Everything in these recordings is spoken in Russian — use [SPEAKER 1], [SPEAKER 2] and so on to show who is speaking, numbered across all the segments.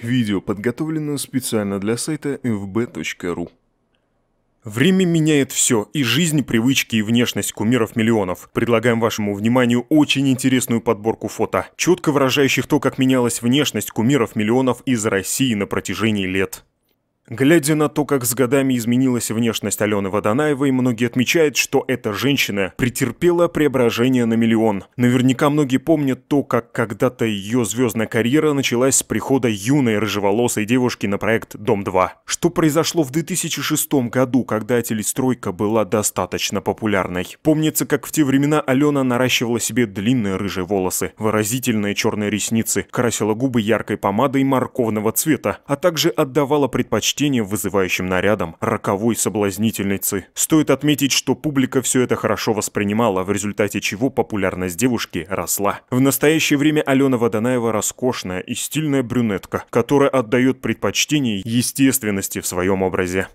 [SPEAKER 1] Видео подготовлено специально для сайта fb.ru. Время меняет все, и жизнь, привычки и внешность кумиров миллионов. Предлагаем вашему вниманию очень интересную подборку фото, четко выражающих то, как менялась внешность кумиров миллионов из России на протяжении лет. Глядя на то, как с годами изменилась внешность Алены Водонаевой, многие отмечают, что эта женщина претерпела преображение на миллион. Наверняка многие помнят то, как когда-то ее звездная карьера началась с прихода юной рыжеволосой девушки на проект «Дом-2». Что произошло в 2006 году, когда телестройка была достаточно популярной. Помнится, как в те времена Алена наращивала себе длинные рыжие волосы, выразительные черные ресницы, красила губы яркой помадой морковного цвета, а также отдавала предпочтение чтение вызывающим нарядом роковой соблазнительницы. Стоит отметить, что публика все это хорошо воспринимала, в результате чего популярность девушки росла. В настоящее время Алена Водонаева роскошная и стильная брюнетка, которая отдает предпочтение естественности в своем образе.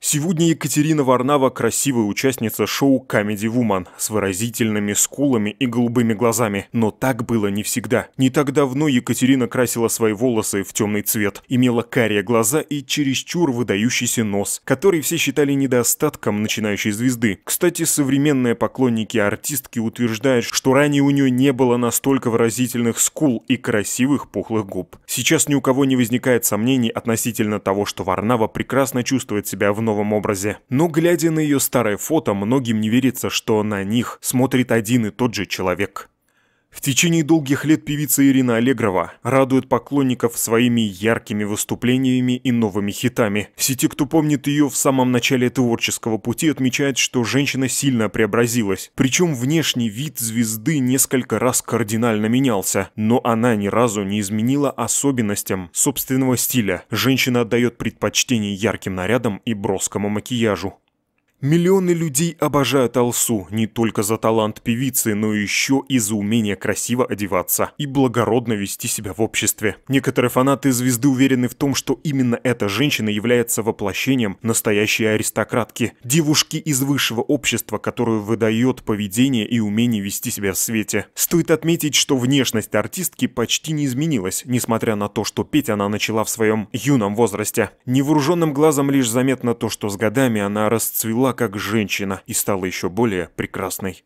[SPEAKER 1] Сегодня Екатерина Варнава – красивая участница шоу Comedy Woman с выразительными скулами и голубыми глазами. Но так было не всегда. Не так давно Екатерина красила свои волосы в темный цвет, имела карие глаза и чересчур выдающийся нос, который все считали недостатком начинающей звезды. Кстати, современные поклонники артистки утверждают, что ранее у нее не было настолько выразительных скул и красивых пухлых губ. Сейчас ни у кого не возникает сомнений относительно того, что Варнава прекрасно чувствует себя в новом образе. Но глядя на ее старое фото, многим не верится, что на них смотрит один и тот же человек. В течение долгих лет певица Ирина Аллегрова радует поклонников своими яркими выступлениями и новыми хитами. Все те, кто помнит ее в самом начале творческого пути, отмечают, что женщина сильно преобразилась. Причем внешний вид звезды несколько раз кардинально менялся, но она ни разу не изменила особенностям собственного стиля. Женщина отдает предпочтение ярким нарядам и броскому макияжу. Миллионы людей обожают Алсу не только за талант певицы, но еще и за умение красиво одеваться и благородно вести себя в обществе. Некоторые фанаты звезды уверены в том, что именно эта женщина является воплощением настоящей аристократки. Девушки из высшего общества, которую выдает поведение и умение вести себя в свете. Стоит отметить, что внешность артистки почти не изменилась, несмотря на то, что петь она начала в своем юном возрасте. Невооруженным глазом лишь заметно то, что с годами она расцвела была как женщина и стала еще более прекрасной.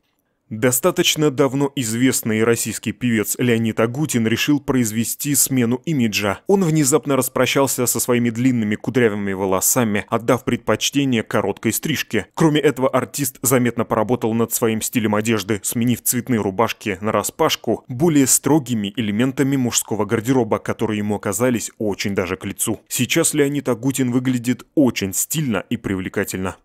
[SPEAKER 1] Достаточно давно известный российский певец Леонид Агутин решил произвести смену имиджа. Он внезапно распрощался со своими длинными кудрявыми волосами, отдав предпочтение короткой стрижке. Кроме этого, артист заметно поработал над своим стилем одежды, сменив цветные рубашки на распашку более строгими элементами мужского гардероба, которые ему оказались очень даже к лицу. Сейчас Леонид Агутин выглядит очень стильно и привлекательно.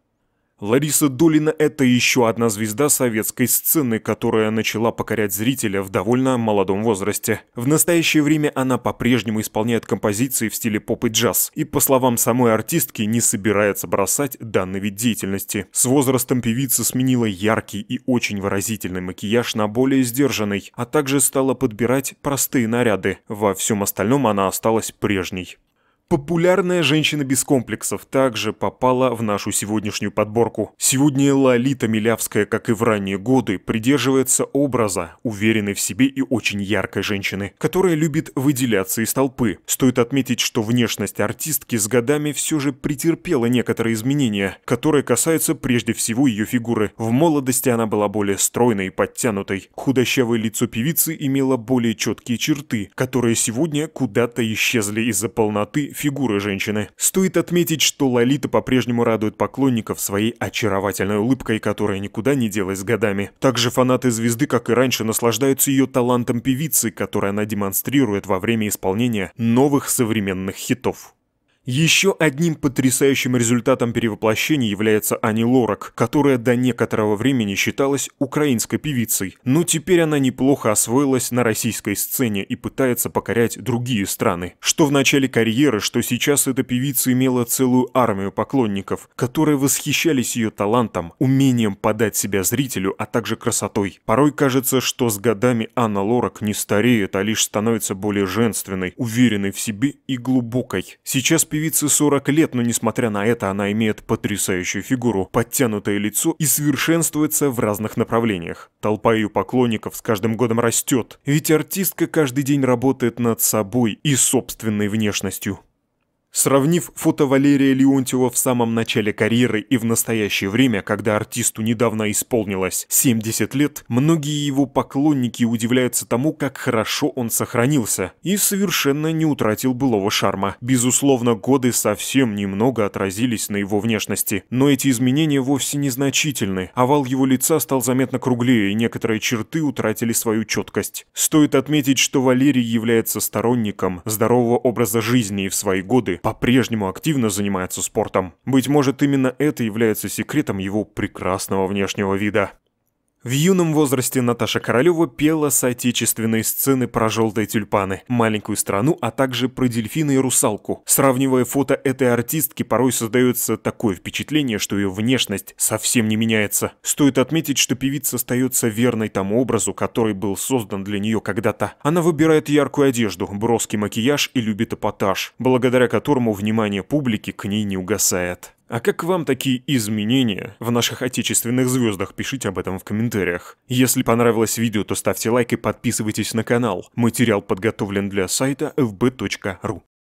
[SPEAKER 1] Лариса Долина – это еще одна звезда советской сцены, которая начала покорять зрителя в довольно молодом возрасте. В настоящее время она по-прежнему исполняет композиции в стиле поп и джаз, и, по словам самой артистки, не собирается бросать данный вид деятельности. С возрастом певица сменила яркий и очень выразительный макияж на более сдержанный, а также стала подбирать простые наряды. Во всем остальном она осталась прежней. Популярная женщина без комплексов также попала в нашу сегодняшнюю подборку. Сегодня Лолита Милявская, как и в ранние годы, придерживается образа уверенной в себе и очень яркой женщины, которая любит выделяться из толпы. Стоит отметить, что внешность артистки с годами все же претерпела некоторые изменения, которые касаются прежде всего ее фигуры. В молодости она была более стройной и подтянутой. Худощавое лицо певицы имело более четкие черты, которые сегодня куда-то исчезли из-за полноты фигуры женщины. Стоит отметить, что Лолита по-прежнему радует поклонников своей очаровательной улыбкой, которая никуда не делась годами. Также фанаты звезды, как и раньше, наслаждаются ее талантом певицы, который она демонстрирует во время исполнения новых современных хитов. Еще одним потрясающим результатом перевоплощения является Ани Лорак, которая до некоторого времени считалась украинской певицей, но теперь она неплохо освоилась на российской сцене и пытается покорять другие страны. Что в начале карьеры, что сейчас эта певица имела целую армию поклонников, которые восхищались ее талантом, умением подать себя зрителю, а также красотой. Порой кажется, что с годами Анна Лорак не стареет, а лишь становится более женственной, уверенной в себе и глубокой. Сейчас певица певице 40 лет, но несмотря на это она имеет потрясающую фигуру, подтянутое лицо и совершенствуется в разных направлениях. Толпа ее поклонников с каждым годом растет, ведь артистка каждый день работает над собой и собственной внешностью. Сравнив фото Валерия Леонтьева в самом начале карьеры и в настоящее время, когда артисту недавно исполнилось 70 лет, многие его поклонники удивляются тому, как хорошо он сохранился и совершенно не утратил былого шарма. Безусловно, годы совсем немного отразились на его внешности, но эти изменения вовсе незначительны. Овал его лица стал заметно круглее, и некоторые черты утратили свою четкость. Стоит отметить, что Валерий является сторонником здорового образа жизни и в свои годы по-прежнему активно занимается спортом. Быть может, именно это является секретом его прекрасного внешнего вида. В юном возрасте Наташа Королева пела соотечественные сцены про желтые тюльпаны, маленькую страну, а также про дельфина и русалку. Сравнивая фото этой артистки, порой создается такое впечатление, что ее внешность совсем не меняется. Стоит отметить, что певица остается верной тому образу, который был создан для нее когда-то. Она выбирает яркую одежду, броский макияж и любит эпатаж, благодаря которому внимание публики к ней не угасает. А как вам такие изменения в наших отечественных звездах? Пишите об этом в комментариях. Если понравилось видео, то ставьте лайк и подписывайтесь на канал. Материал подготовлен для сайта fb.ru.